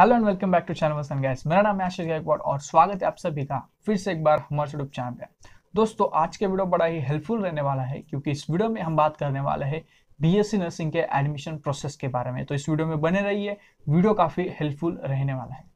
hello and welcome back to channel वसन guys मेरा नाम आशीष गायकवाड और स्वागत है आप सभी का फिर से एक बार हमारे यूट्यूब चैनल पे दोस्तों आज के वीडियो बड़ा ही हेल्पफुल रहने वाला है क्योंकि इस वीडियो में हम बात करने वाले हैं बीएससी नर्सिंग के एडमिशन प्रोसेस के बारे में तो इस वीडियो में बने रहिए वीडियो काफ़ी हेल्पफुल रहने वाला है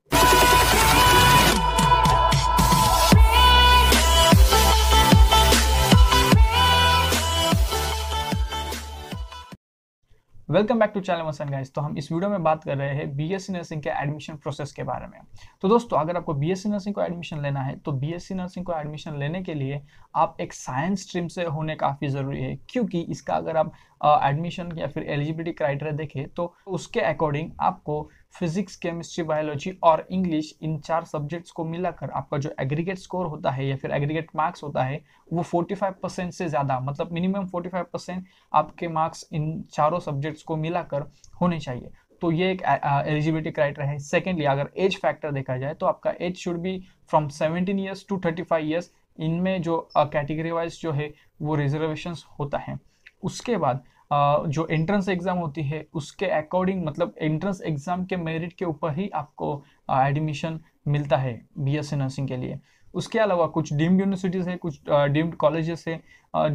वेलकम बैक टू चैनल मसन गाइस तो हम इस वीडियो में बात कर रहे हैं बीएससी नर्सिंग के एडमिशन प्रोसेस के बारे में तो दोस्तों अगर आपको बीएससी नर्सिंग को एडमिशन लेना है तो बीएससी नर्सिंग को एडमिशन लेने के लिए आप एक साइंस स्ट्रीम से होने काफ़ी ज़रूरी है क्योंकि इसका अगर आप एडमिशन या फिर एलिजिबिलिटी क्राइटेरिया देखे तो उसके अकॉर्डिंग आपको फिजिक्स केमिस्ट्री बायोलॉजी और इंग्लिश इन चार सब्जेक्ट्स को मिलाकर आपका जो एग्रीगेट स्कोर होता है या फिर एग्रीगेट मार्क्स होता है वो 45 परसेंट से ज़्यादा मतलब मिनिमम 45 परसेंट आपके मार्क्स इन चारों सब्जेक्ट्स को मिलाकर होने चाहिए तो ये एक एलिजिबिलिटी क्राइटेरिया है सेकेंडली अगर एज फैक्टर देखा जाए तो आपका age should be from seventeen years to thirty five years इनमें जो कैटेगरी uh, वाइज जो है वो रिजर्वेशन होता है उसके बाद जो एंट्रेंस एग्ज़ाम होती है उसके अकॉर्डिंग मतलब एंट्रेंस एग्ज़ाम के मेरिट के ऊपर ही आपको एडमिशन मिलता है बी एस नर्सिंग के लिए उसके अलावा कुछ डीम्ड यूनिवर्सिटीज़ है कुछ डीम्ड कॉलेजेस है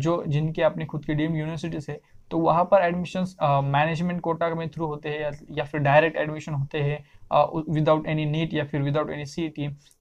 जो जिनके अपने खुद की डीम्ड यूनिवर्सिटीज़ है तो वहाँ पर एडमिशन्स मैनेजमेंट कोटा में थ्रू होते हैं या फिर डायरेक्ट एडमिशन होते हैं विदाउट एनी नीट या फिर विदाउट एनी सी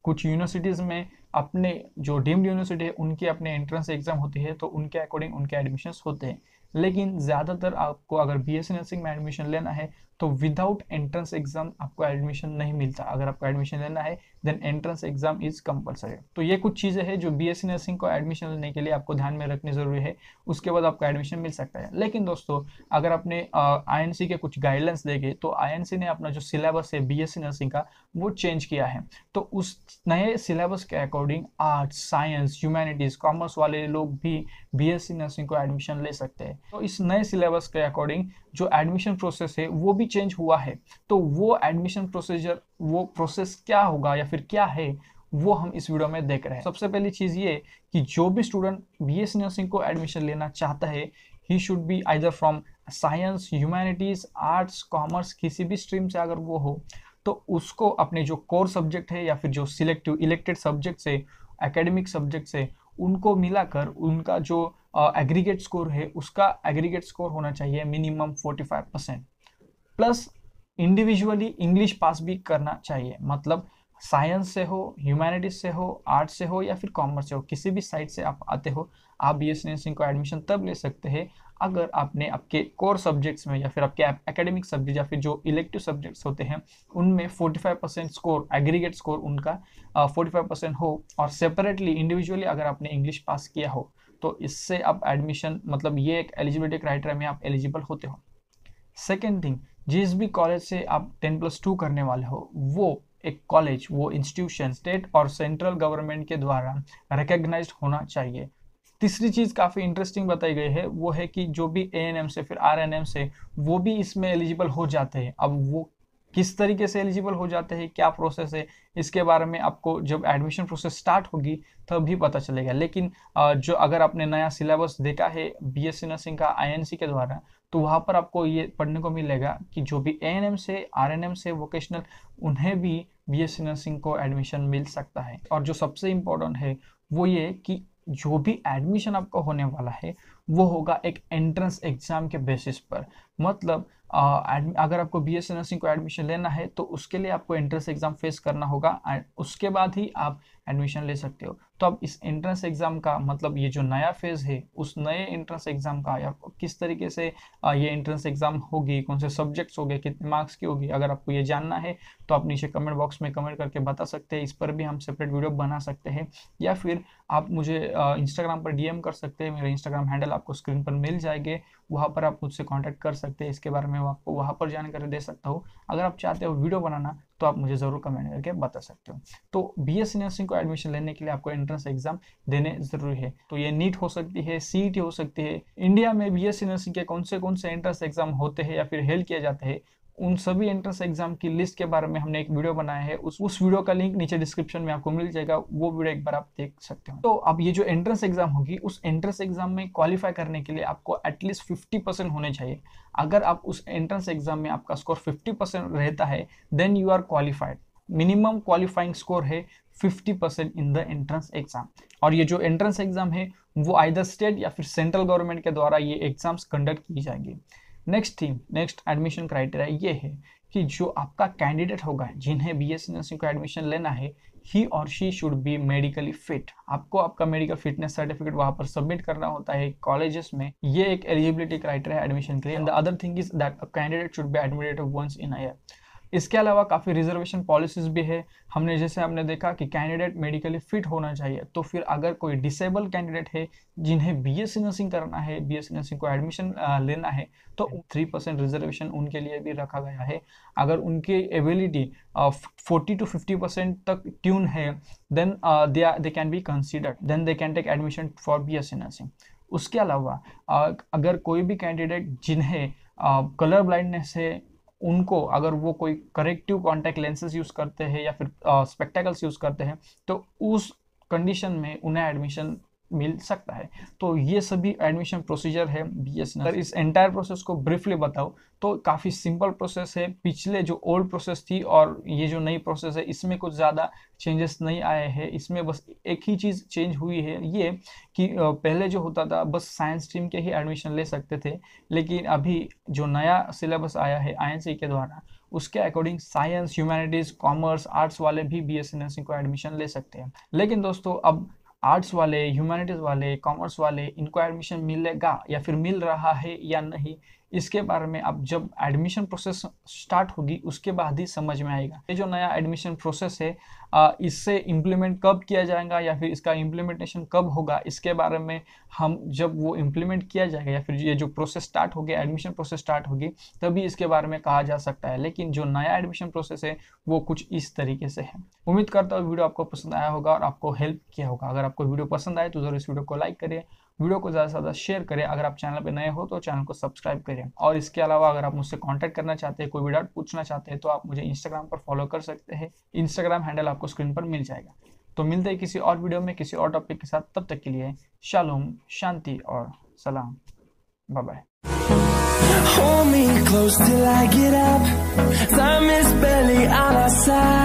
कुछ यूनिवर्सिटीज़ में अपने जो डीम्ड यूनिवर्सिटी है उनके अपने एंट्रेंस एग्ज़ाम होते हैं तो उनके अकॉर्डिंग उनके एडमिशन्स होते हैं लेकिन ज़्यादातर आपको अगर बी एस नर्सिंग में एडमिशन लेना है तो विदाउट एंट्रेंस एग्जाम आपको एडमिशन नहीं मिलता अगर आपको एडमिशन लेना है then entrance exam is compulsory तो ये कुछ चीज़ें हैं जो बीएससी नर्सिंग को एडमिशन लेने के लिए आपको ध्यान में रखनी जरूरी है उसके बाद आपको एडमिशन मिल सकता है लेकिन दोस्तों अगर आपने आई के कुछ गाइडलाइंस देखे तो आई ने अपना जो सिलेबस है बी नर्सिंग का वो चेंज किया है तो उस नए सिलेबस के according arts science humanities commerce वाले लोग भी बी नर्सिंग को एडमिशन ले सकते हैं तो इस नए सिलेबस के अकॉर्डिंग जो एडमिशन प्रोसेस है वो भी चेंज हुआ है तो वो एडमिशन प्रोसीजर वो प्रोसेस क्या होगा या फिर क्या है वो हम इस वीडियो में देख रहे हैं सबसे पहली चीज़ ये कि जो भी स्टूडेंट बी एस नर्सिंग को एडमिशन लेना चाहता है he should be either from science humanities arts commerce किसी भी स्ट्रीम से अगर वो हो तो उसको अपने जो कोर सब्जेक्ट है या फिर जो सिलेक्टिव इलेक्टेड सब्जेक्ट से एकेडमिक सब्जेक्ट से उनको मिलाकर उनका जो एग्रीगेट स्कोर है उसका एग्रीगेट स्कोर होना चाहिए minimum 45 percent plus individually English pass भी करना चाहिए मतलब साइंस से हो ह्यूमैनिटीज से हो आर्ट से हो या फिर कॉमर्स से हो किसी भी साइड से आप आते हो आप बी एस नर्सिंग को एडमिशन तब ले सकते हैं अगर आपने आपके कोर सब्जेक्ट्स में या फिर आपके एकेडमिक सब्जेक्ट या फिर जो इलेक्टिव सब्जेक्ट्स होते हैं उनमें 45 परसेंट स्कोर एग्रीगेट स्कोर उनका uh, 45 परसेंट हो और सेपरेटली इंडिविजुअली अगर आपने इंग्लिश पास किया हो तो इससे आप एडमिशन मतलब ये एक एलिजिबिलिटी क्राइटेरिया में आप एलिजिबल होते हो सेकेंड थिंग जिस भी कॉलेज से आप टेन प्लस टू करने वाले हो वो एक कॉलेज वो इंस्टीट्यूशन स्टेट और सेंट्रल गवर्नमेंट के द्वारा रिकग्नाइज होना चाहिए तीसरी चीज़ काफ़ी इंटरेस्टिंग बताई गई है वो है कि जो भी ए से फिर आर से वो भी इसमें एलिजिबल हो जाते हैं अब वो किस तरीके से एलिजिबल हो जाते हैं क्या प्रोसेस है इसके बारे में आपको जब एडमिशन प्रोसेस स्टार्ट होगी तब भी पता चलेगा लेकिन जो अगर आपने नया सिलेबस देखा है बी एस नर्सिंग का आई के द्वारा तो वहाँ पर आपको ये पढ़ने को मिलेगा कि जो भी ए से आर से वोकेशनल उन्हें भी बी नर्सिंग को एडमिशन मिल सकता है और जो सबसे इम्पोर्टेंट है वो ये कि जो भी एडमिशन आपका होने वाला है वो होगा एक एंट्रेंस एग्ज़ाम के बेसिस पर मतलब आ, अगर आपको बी एस नर्सिंग को एडमिशन लेना है तो उसके लिए आपको एंट्रेंस एग्ज़ाम फेस करना होगा एंड उसके बाद ही आप एडमिशन ले सकते हो तो अब इस एंट्रेंस एग्ज़ाम का मतलब ये जो नया फेज़ है उस नए एंट्रेंस एग्ज़ाम का या किस तरीके से ये एंट्रेंस एग्ज़ाम होगी कौन से सब्जेक्ट्स हो कितने मार्क्स की होगी अगर आपको ये जानना है तो आप नीचे कमेंट बॉक्स में कमेंट करके बता सकते हैं इस पर भी हम सेपरेट वीडियो बना सकते हैं या फिर आप मुझे इंस्टाग्राम पर डी कर सकते हैं मेरा इंस्टाग्राम हैंडल आपको स्क्रीन पर मिल जाएंगे वहाँ पर आप मुझसे कांटेक्ट कर सकते हैं इसके बारे में आपको वहाँ पर जानकारी दे सकता हूँ अगर आप चाहते हो वीडियो बनाना तो आप मुझे ज़रूर कमेंट करके बता सकते हो तो बी एस नर्सिंग को एडमिशन लेने के लिए आपको एंट्रेंस एग्जाम देने ज़रूरी है तो ये नीट हो सकती है सी e हो सकती है इंडिया में बी एस नर्सिंग के कौन से कौन से एंट्रेंस एग्जाम होते हैं या फिर हेल्प किया जाता है उन सभी एंट्रेंस एग्जाम की लिस्ट के बारे में हमने एक वीडियो बनाया है उस उस वीडियो का लिंक नीचे डिस्क्रिप्शन में आपको मिल जाएगा वो वीडियो एक बार आप देख सकते हो तो अब ये जो एंट्रेंस एग्जाम होगी उस एंट्रेंस एग्जाम में क्वालिफाई करने के लिए आपको एटलीस्ट फिफ्टी परसेंट होने चाहिए अगर आप उस एंट्रेंस एग्जाम में आपका स्कोर फिफ्टी परसेंट रहता है then you are qualified minimum qualifying score है 50 percent in the entrance exam और ये जो एंट्रेंस एग्जाम है वो आइदर स्टेट या फिर सेंट्रल गवर्नमेंट के द्वारा ये एग्जाम्स कंडक्ट की जाएंगी next theme next admission criteria ये है कि जो आपका कैंडिडेट होगा जिन्हें बी एस नर्सिंग को एडमिशन लेना है ही और she should be medically fit आपको आपका मेडिकल फिटनेस सर्टिफिकेट वहां पर सबमिट करना होता है कॉलेजेस में ये एक एलिजिबिलिटी क्राइटेरिया एडमिशन के लिए the other thing is that a candidate should be admitted once in year इसके अलावा काफ़ी रिजर्वेशन पॉलिसीज़ भी है हमने जैसे हमने देखा कि कैंडिडेट मेडिकली फिट होना चाहिए तो फिर अगर कोई डिसेबल कैंडिडेट है जिन्हें बी एस नर्सिंग करना है बी एस नर्सिंग को एडमिशन लेना है तो थ्री परसेंट रिजर्वेशन उनके लिए भी रखा गया है अगर उनकी ability forty two fifty percent तक ट्यून है then they they can be considered then they can take admission for B S nursing उसके अलावा अगर कोई भी कैंडिडेट जिन्हें कलर ब्लाइंडनेस है उनको अगर वो कोई करेक्टिव कॉन्टैक्ट लेंसेज यूज़ करते हैं या फिर स्पेक्टेकल्स यूज़ करते हैं तो उस कंडीशन में उन्हें एडमिशन मिल सकता है तो ये सभी एडमिशन प्रोसीजर है बी एस सर इस एंटायर प्रोसेस को ब्रीफली बताओ तो काफ़ी सिंपल प्रोसेस है पिछले जो ओल्ड प्रोसेस थी और ये जो नई प्रोसेस है इसमें कुछ ज़्यादा चेंजेस नहीं आए हैं इसमें बस एक ही चीज़ चेंज हुई है ये कि पहले जो होता था बस साइंस स्ट्रीम के ही एडमिशन ले सकते थे लेकिन अभी जो नया सिलेबस आया है आई के द्वारा उसके according science humanities commerce arts वाले भी बी एस को एडमिशन ले सकते हैं लेकिन दोस्तों अब आर्ट्स वाले ह्यूमैनिटीज़ वाले कॉमर्स वाले इनको एडमिशन मिलेगा या फिर मिल रहा है या नहीं इसके बारे में आप जब एडमिशन प्रोसेस स्टार्ट होगी उसके बाद ही समझ में आएगा ये जो नया एडमिशन प्रोसेस है इससे इम्प्लीमेंट कब किया जाएगा या फिर इसका इम्प्लीमेंटेशन कब होगा इसके बारे में हम जब वो इम्प्लीमेंट किया जाएगा या फिर ये जो प्रोसेस स्टार्ट होगी एडमिशन प्रोसेस स्टार्ट होगी तभी इसके बारे में कहा जा सकता है लेकिन जो नया एडमिशन प्रोसेस है वो कुछ इस तरीके से है उम्मीद करता हूँ वीडियो आपको पसंद आया होगा और आपको हेल्प किया होगा अगर आपको वीडियो पसंद आए तो जरूर इस वीडियो को लाइक करिए वीडियो को ज़्यादा से ज़्यादा शेयर करें अगर आप चैनल पर नए हो तो चैनल को सब्सक्राइब करें और इसके अलावा अगर आप मुझसे कॉन्टैक्ट करना चाहते हैं कोई भी डाउट पूछना चाहते हैं तो आप मुझे इंस्टाग्राम पर फॉलो कर सकते हैं इंस्टाग्राम हैंडल आपको स्क्रीन पर मिल जाएगा तो मिलते हैं किसी और वीडियो में किसी और टॉपिक के साथ तब तक के लिए शालूम शांति और सलाम bye bye Hold me close till I get up Time is barely on our side